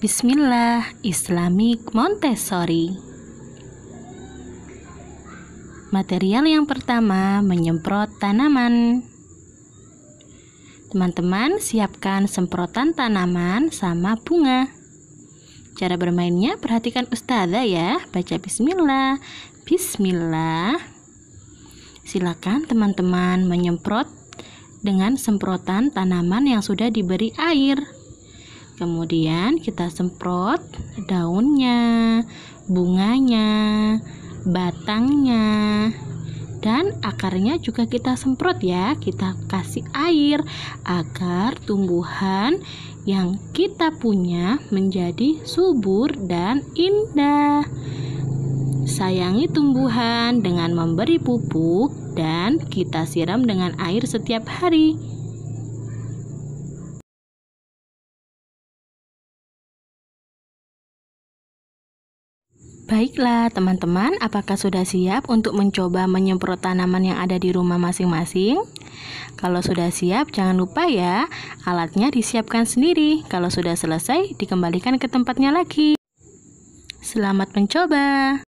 Bismillah Islamic Montessori. Material yang pertama menyemprot tanaman. Teman-teman, siapkan semprotan tanaman sama bunga. Cara bermainnya perhatikan ustazah ya, baca bismillah. Bismillah. Silakan teman-teman menyemprot dengan semprotan tanaman yang sudah diberi air. Kemudian kita semprot daunnya, bunganya, batangnya, dan akarnya juga kita semprot ya. Kita kasih air agar tumbuhan yang kita punya menjadi subur dan indah. Sayangi tumbuhan dengan memberi pupuk dan kita siram dengan air setiap hari. Baiklah teman-teman, apakah sudah siap untuk mencoba menyemprot tanaman yang ada di rumah masing-masing? Kalau sudah siap, jangan lupa ya, alatnya disiapkan sendiri. Kalau sudah selesai, dikembalikan ke tempatnya lagi. Selamat mencoba!